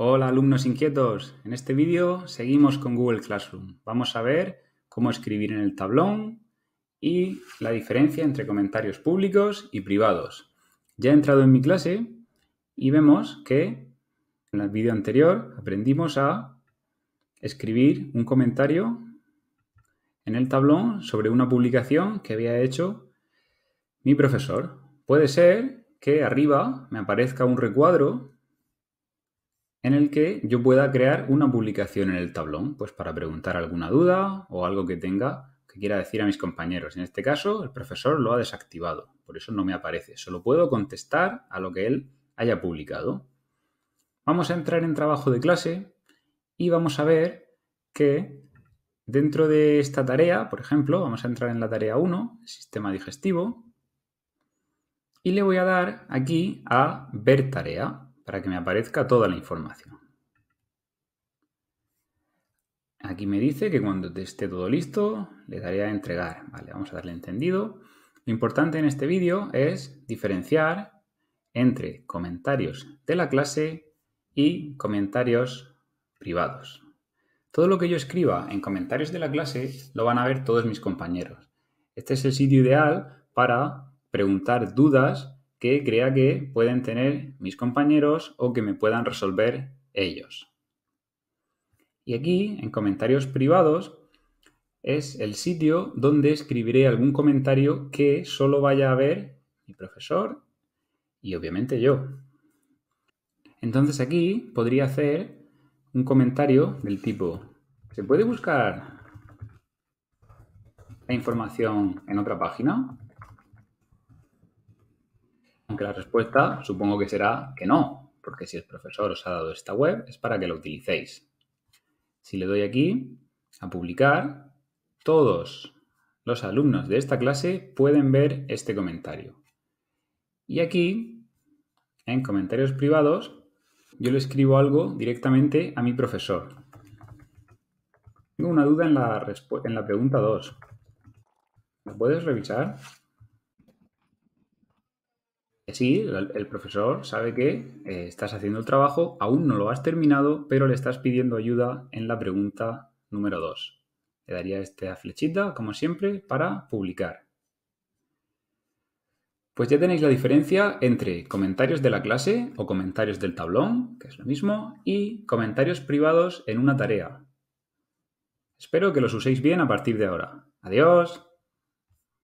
Hola alumnos inquietos, en este vídeo seguimos con Google Classroom. Vamos a ver cómo escribir en el tablón y la diferencia entre comentarios públicos y privados. Ya he entrado en mi clase y vemos que en el vídeo anterior aprendimos a escribir un comentario en el tablón sobre una publicación que había hecho mi profesor. Puede ser que arriba me aparezca un recuadro en el que yo pueda crear una publicación en el tablón, pues para preguntar alguna duda o algo que tenga que quiera decir a mis compañeros. En este caso, el profesor lo ha desactivado, por eso no me aparece. Solo puedo contestar a lo que él haya publicado. Vamos a entrar en trabajo de clase y vamos a ver que dentro de esta tarea, por ejemplo, vamos a entrar en la tarea 1, sistema digestivo, y le voy a dar aquí a ver tarea para que me aparezca toda la información. Aquí me dice que cuando esté todo listo le daré a entregar. Vale, vamos a darle entendido. Lo importante en este vídeo es diferenciar entre comentarios de la clase y comentarios privados. Todo lo que yo escriba en comentarios de la clase lo van a ver todos mis compañeros. Este es el sitio ideal para preguntar dudas que crea que pueden tener mis compañeros o que me puedan resolver ellos. Y aquí, en comentarios privados, es el sitio donde escribiré algún comentario que solo vaya a ver mi profesor y obviamente yo. Entonces aquí podría hacer un comentario del tipo, ¿se puede buscar la información en otra página? que la respuesta supongo que será que no, porque si el profesor os ha dado esta web es para que la utilicéis. Si le doy aquí a publicar, todos los alumnos de esta clase pueden ver este comentario. Y aquí, en comentarios privados, yo le escribo algo directamente a mi profesor. Tengo una duda en la, en la pregunta 2. puedes revisar? Sí, el, profesor sabe que eh, estás haciendo el trabajo, aún no lo has terminado, pero le estás pidiendo ayuda en la pregunta número 2. Le daría esta flechita, como siempre, para publicar. Pues ya tenéis la diferencia entre comentarios de la clase o comentarios del tablón, que es lo mismo, y comentarios privados en una tarea. Espero que los uséis bien a partir de ahora. Adiós.